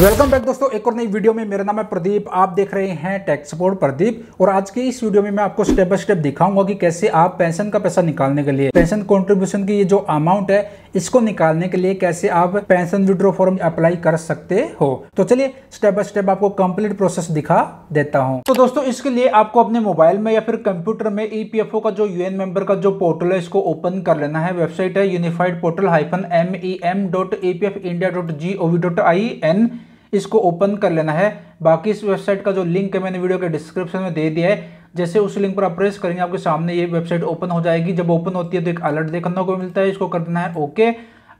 welcome back दोस्तों एक और नई वीडियो में मेरा नाम है प्रदीप आप देख रहे हैं टैक्स सपोर्ट प्रदीप और आज के इस वीडियो में मैं आपको स्टेप बाय स्टेप दिखाऊंगा कि कैसे आप पेंशन का पैसा निकालने के लिए पेंशन कंट्रीब्यूशन की ये जो अमाउंट है इसको निकालने के लिए कैसे आप पेंशन विड्रो फॉर्म अप्लाई कर सकते हो तो चलिए स्टेप बाय स्टेप आपको कंप्लीट प्रोसेस दिखा देता हूँ तो दोस्तों इसके लिए आपको अपने मोबाइल में या फिर कंप्यूटर में ईपीएफओ e का जो यूएन मेंबर का जो पोर्टल है इसको ओपन कर लेना है वेबसाइट है unified portal hyphen M E M dot E P F India dot G O V dot I N इसको ओपन कर लेना है बाकी इस वेबसाइट का जो लिंक है मैंने वीडियो के डिस्क्रिप्शन में दे दिया है जैसे उस लिंक पर आप प्रेस करेंगे आपके सामने ये वेबसाइट ओपन हो जाएगी जब ओपन होती है तो एक अलर्ट देखने को मिलता है इसको कर देना है ओके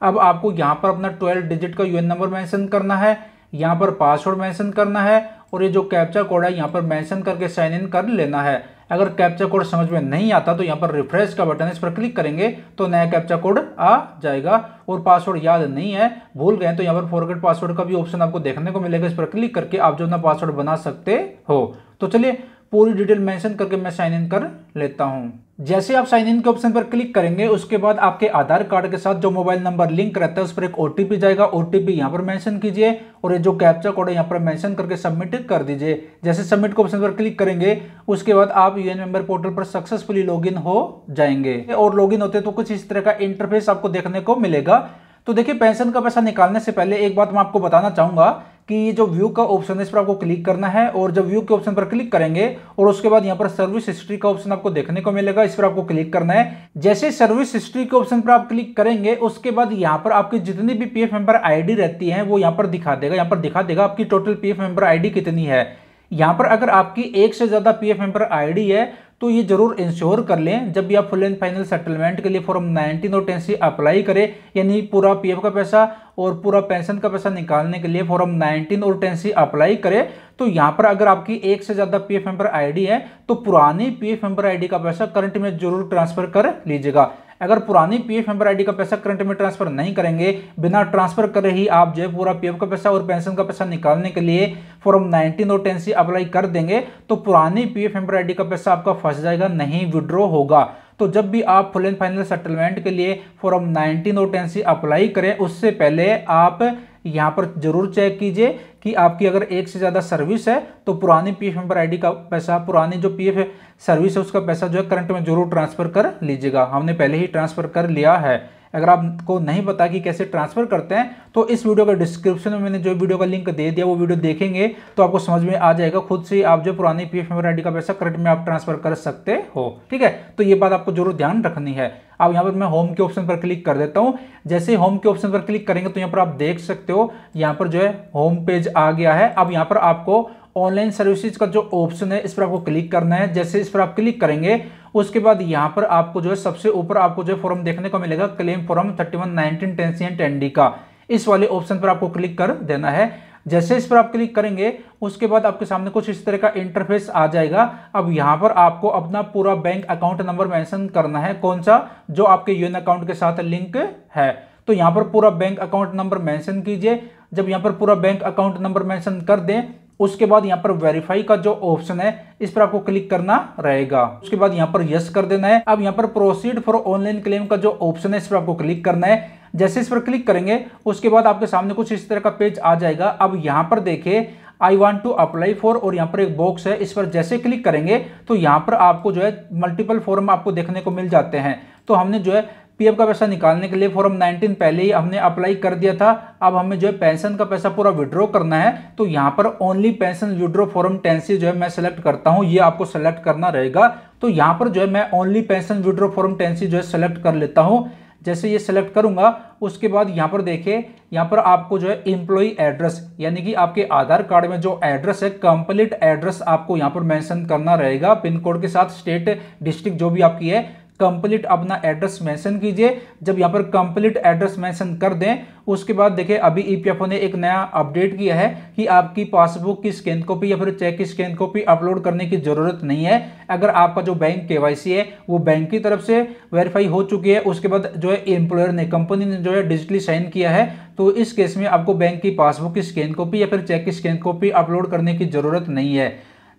अब आपको यहाँ पर अपना ट्वेल्व डिजिट का यू नंबर मैंसन करना है यहाँ पर पासवर्ड मैंसन करना है और ये जो कैप्चा कोड है यहाँ पर मैंसन करके साइन इन कर लेना है अगर कैप्चा कोड समझ में नहीं आता तो यहाँ पर रिफ्रेश का बटन इस पर क्लिक करेंगे तो नया कैप्चा कोड आ जाएगा और पासवर्ड याद नहीं है भूल गए तो यहाँ पर फॉरगेट पासवर्ड का भी ऑप्शन आपको देखने को मिलेगा इस पर क्लिक करके आप जो अपना पासवर्ड बना सकते हो तो चलिए पूरी डिटेल मेंशन करके मैं साइन इन कर लेता हूँ जैसे आप साइन इन के ऑप्शन पर क्लिक करेंगे उसके बाद आपके आधार कार्ड के साथ जो मोबाइल नंबर लिंक रहता है उस पर एक ओटीपी जाएगा ओटीपी यहां पर मेंशन कीजिए और ये जो कैप्चा कोड है यहां पर मेंशन करके सबमिट कर दीजिए जैसे सबमिट के ऑप्शन पर क्लिक करेंगे उसके बाद आप यूएन मेंबर पोर्टल पर सक्सेसफुली लॉग हो जाएंगे और लॉग होते तो कुछ इस तरह का इंटरफेस आपको देखने को मिलेगा तो देखिए पेंशन का पैसा निकालने से पहले एक बात मैं आपको बताना चाहूंगा कि ये जो व्यू का ऑप्शन है इस पर आपको क्लिक करना है और जब व्यू के ऑप्शन पर क्लिक करेंगे और उसके बाद यहाँ पर सर्विस हिस्ट्री का ऑप्शन आपको देखने को मिलेगा इस पर आपको क्लिक करना है जैसे सर्विस हिस्ट्री के ऑप्शन पर आप क्लिक करेंगे उसके बाद यहाँ पर आपकी जितनी भी पी एफ मेंबर आईडी रहती है वो यहाँ पर दिखा देगा यहाँ पर दिखा देगा आपकी total P F member ID कितनी है यहाँ पर अगर आपकी एक से ज्यादा पी एफ मेंबर आईडी है तो ये जरूर इंश्योर कर लें जब भी आप फुल एंड फाइनल सेटलमेंट के लिए फॉर्म नाइनटीन और टेन अप्लाई करें यानी पूरा पीएफ का पैसा और पूरा पेंशन का पैसा निकालने के लिए फॉर्म नाइनटीन और टेन सी अप्लाई करें तो यहाँ पर अगर आपकी एक से ज़्यादा पीएफ मेंबर आईडी है तो पुरानी पीएफ मेंबर आईडी का पैसा करंट में जरूर ट्रांसफर कर लीजिएगा अगर पुरानी पी एफ मेंबर आईडी का पैसा करंट में ट्रांसफर नहीं करेंगे बिना ट्रांसफर करे ही आप जो है पूरा पीएफ का पैसा और पेंशन का पैसा निकालने के लिए फॉर्म नाइनटीन और टेन सी अप्लाई कर देंगे तो पुरानी पीएफ मेंबर आईडी का पैसा आपका फंस जाएगा नहीं विड्रॉ होगा तो जब भी आप फुल एंड फाइनल सेटलमेंट के लिए फॉर्म नाइनटीन और टेंसी अप्लाई करें उससे पहले आप यहाँ पर जरूर चेक कीजिए कि आपकी अगर एक से ज़्यादा सर्विस है तो पुरानी पीएफ मेंबर आईडी का पैसा पुरानी जो एफ सर्विस है उसका पैसा जो है करंट में जरूर ट्रांसफ़र कर लीजिएगा हमने पहले ही ट्रांसफ़र कर लिया है अगर आपको नहीं पता कि कैसे ट्रांसफ़र करते हैं तो इस वीडियो का डिस्क्रिप्शन में मैंने जो वीडियो का लिंक दे दिया वो वीडियो देखेंगे तो आपको समझ में आ जाएगा खुद से आप जो पुरानी पी एफ आई का पैसा करंट में आप ट्रांसफ़र कर सकते हो ठीक है तो ये बात आपको जरूर ध्यान रखनी है अब यहाँ पर मैं होम के ऑप्शन पर क्लिक कर देता हूँ जैसे होम के ऑप्शन पर क्लिक करेंगे तो यहाँ पर आप देख सकते हो यहाँ पर जो है होम पेज आ गया है अब यहाँ पर आपको ऑनलाइन सर्विसेज का जो ऑप्शन है इस पर आपको क्लिक करना है जैसे इस पर आप क्लिक करेंगे उसके बाद यहाँ पर आपको जो है सबसे ऊपर आपको जो है फॉर्म देखने को मिलेगा claim form thirty one nineteen ten C and ten D का इस वाले ऑप्शन पर आपको क्लिक कर देना है जैसे इस पर आप क्लिक करेंगे उसके बाद आपके सामने कुछ इस तरह का इंटरफेस आ जाएगा अब यहाँ पर आपको अपना पूरा बैंक अकाउंट नंबर मेंशन करना है कौन सा जो आपके यूएन अकाउंट के साथ लिंक है तो यहाँ पर पूरा बैंक अकाउंट नंबर मेंशन कीजिए जब यहाँ पर पूरा बैंक अकाउंट नंबर मेंशन कर दें उसके बाद यहाँ पर वेरीफाई का जो ऑप्शन है इस पर आपको क्लिक करना रहेगा उसके बाद यहाँ पर यस कर देना है अब यहाँ पर प्रोसीड फॉर ऑनलाइन क्लेम का जो ऑप्शन है इस पर आपको क्लिक करना है जैसे इस पर क्लिक करेंगे उसके बाद आपके सामने कुछ इस तरह का पेज आ जाएगा अब यहाँ पर देखे I want to apply for और यहाँ पर एक बॉक्स है इस पर जैसे क्लिक करेंगे तो यहाँ पर आपको जो है मल्टीपल फॉर्म आपको देखने को मिल जाते हैं तो हमने जो है पीएफ का पैसा निकालने के लिए फॉर्म 19 पहले ही हमने अप्लाई कर दिया था अब हमें जो है पेंशन का पैसा पूरा विड्रॉ करना है तो यहाँ पर only pension withdraw form ten से जो है मैं सेलेक्ट करता हूँ ये आपको सेलेक्ट करना रहेगा तो यहाँ पर जो है मैं only pension withdraw form ten से जो है सेलेक्ट कर लेता हूँ जैसे ये सिलेक्ट करूंगा उसके बाद यहाँ पर देखे यहाँ पर आपको जो है एम्प्लॉई एड्रेस यानी कि आपके आधार कार्ड में जो एड्रेस है कंप्लीट एड्रेस आपको यहाँ पर मेंशन करना रहेगा पिन कोड के साथ स्टेट डिस्ट्रिक्ट जो भी आपकी है कंप्लीट अपना एड्रेस मेंशन कीजिए जब यहाँ पर कंप्लीट एड्रेस मेंशन कर दें उसके बाद देखिए अभी ईपीएफओ e ने एक नया अपडेट किया है कि आपकी पासबुक की स्कैन कॉपी या फिर चेक की स्कैन कॉपी अपलोड करने की ज़रूरत नहीं है अगर आपका जो बैंक केवाईसी है वो बैंक की तरफ से वेरीफाई हो चुकी है उसके बाद जो है एम्प्लॉयर ने कंपनी ने जो है डिजिटली साइन किया है तो इस केस में आपको बैंक की पासबुक की स्कैन कॉपी या फिर चेक की स्कैन कॉपी अपलोड करने की ज़रूरत नहीं है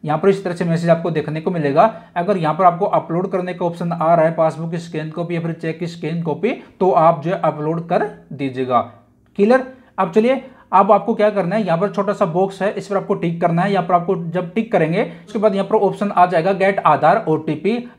यहाँ पर इस तरह से मैसेज आपको देखने को मिलेगा अगर यहाँ पर आपको अपलोड करने का ऑप्शन आ रहा है पासबुक की स्कैन कॉपी या फिर चेक की स्कैन कॉपी तो आप जो है अपलोड कर दीजिएगा क्लियर अब चलिए अब आपको क्या करना है यहाँ पर छोटा सा बॉक्स है इस पर आपको टिक करना है यहाँ पर आपको जब टिक करेंगे उसके बाद यहाँ पर ऑप्शन आ जाएगा गेट आधार ओ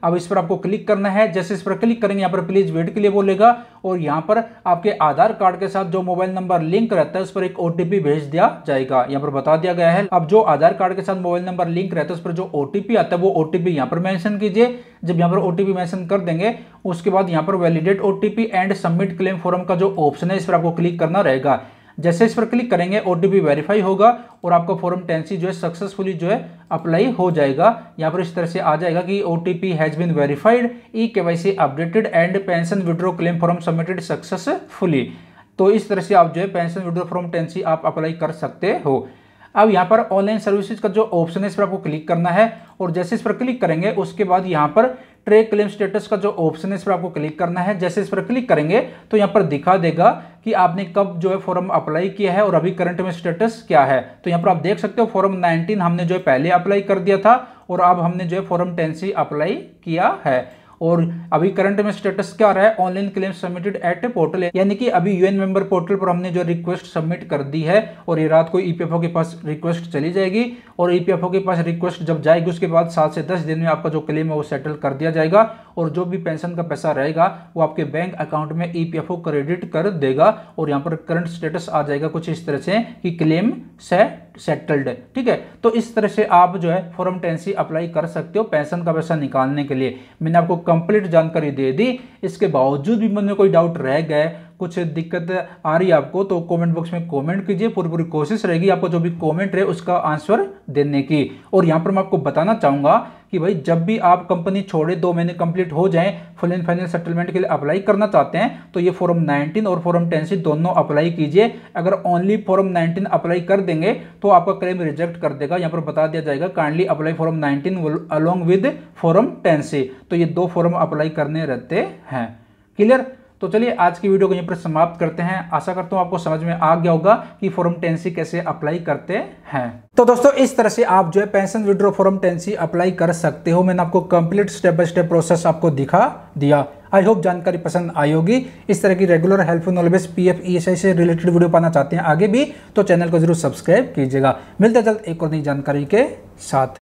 अब इस पर आपको क्लिक करना है जैसे इस पर क्लिक करेंगे यहाँ पर प्लीज वेट के लिए बोलेगा और यहाँ पर आपके आधार कार्ड के साथ जो मोबाइल नंबर लिंक रहता है उस पर एक ओ भेज दिया जाएगा यहाँ पर बता दिया गया है अब जो आधार कार्ड के साथ मोबाइल नंबर लिंक रहता है उस पर जो ओ आता है वो ओ टी यहाँ पर मैंशन कीजिए जब यहाँ पर ओ मेंशन कर देंगे उसके बाद यहाँ पर वैलिडेट ओ एंड सबमिट क्लेम फॉर्म का जो ऑप्शन है इस पर आपको क्लिक करना रहेगा जैसे इस पर क्लिक करेंगे ओ वेरीफाई होगा और आपका फॉर्म टेंसी जो है सक्सेसफुली जो है अप्लाई हो जाएगा यहाँ पर इस तरह से आ जाएगा कि O T P has been verified E K Y C updated and pension withdraw claim form submitted successfully तो इस तरह से आप जो है पेंशन विड्रो फॉर्म टेंसी आप अप्लाई कर सकते हो अब यहाँ पर ऑनलाइन सर्विसेज का जो ऑप्शन है इस पर आपको क्लिक करना है और जैसे इस पर क्लिक करेंगे उसके बाद यहाँ पर ट्रेक क्लेम स्टेटस का जो ऑप्शन है इस पर आपको क्लिक करना है जैसे इस पर क्लिक करेंगे तो यहाँ पर दिखा देगा कि आपने कब जो है फॉर्म अप्लाई किया है और अभी करंट में स्टेटस क्या है तो यहाँ पर आप देख सकते हो फॉर्म नाइनटीन हमने जो है पहले अप्लाई कर दिया था और अब हमने जो है फॉर्म टेन सी अप्लाई किया है और अभी करंट में स्टेटस क्या रहा है online claim submitted at a portal यानी कि अभी यूएन मेंबर पोर्टल पर हमने जो रिक्वेस्ट सबमिट कर दी है और ये रात को ईपीएफओ e के पास रिक्वेस्ट चली जाएगी और ईपीएफओ e के पास रिक्वेस्ट जब जाएगी उसके बाद सात से दस दिन में आपका जो क्लेम है वो सेटल कर दिया जाएगा और जो भी पेंशन का पैसा रहेगा वो आपके बैंक अकाउंट में ईपीएफओ e क्रेडिट कर देगा और यहाँ पर करंट स्टेटस आ जाएगा कुछ इस तरह से कि क्लेम सेट सेटल्ड है ठीक है तो इस तरह से आप जो है फॉर्म टेंसी अप्लाई कर सकते हो पेंशन का पैसा निकालने के लिए मैंने आपको कंप्लीट जानकारी दे दी इसके बावजूद भी मन में कोई डाउट रह गए कुछ दिक्कत आ रही है आपको तो कमेंट बॉक्स में कमेंट कीजिए पूरी पूरी कोशिश रहेगी आपको जो भी कमेंट रहे उसका आंसर देने की और यहाँ पर मैं आपको बताना चाहूँगा कि भाई जब भी आप कंपनी छोड़े दो महीने कंप्लीट हो जाएं फुल एंड फाइनल सेटलमेंट के लिए अप्लाई करना चाहते हैं तो ये फॉर्म 19 और फॉर्म 10 सी दोनों अप्लाई कीजिए अगर ओनली फॉर्म 19 अप्लाई कर देंगे तो आपका क्लेम रिजेक्ट कर देगा यहाँ पर बता दिया जाएगा kindly apply form 19 along with form ten C तो ये दो फॉर्म अप्लाई करने रहते हैं क्लियर तो चलिए आज की वीडियो को यहीं पर समाप्त करते हैं आशा करता हूँ आपको समझ में आ गया होगा कि फॉर्म टेंसी कैसे अप्लाई करते हैं तो दोस्तों इस तरह से आप जो है pension withdraw form ten C apply कर सकते हो मैंने आपको complete step by step process आपको दिखा दिया आई होप जानकारी पसंद आई होगी इस तरह की regular helpful knowledge P F E S I से रिलेटेड वीडियो पाना चाहते हैं आगे भी तो चैनल को जरूर सब्सक्राइब कीजिएगा मिलते जल्द एक और नई जानकारी के साथ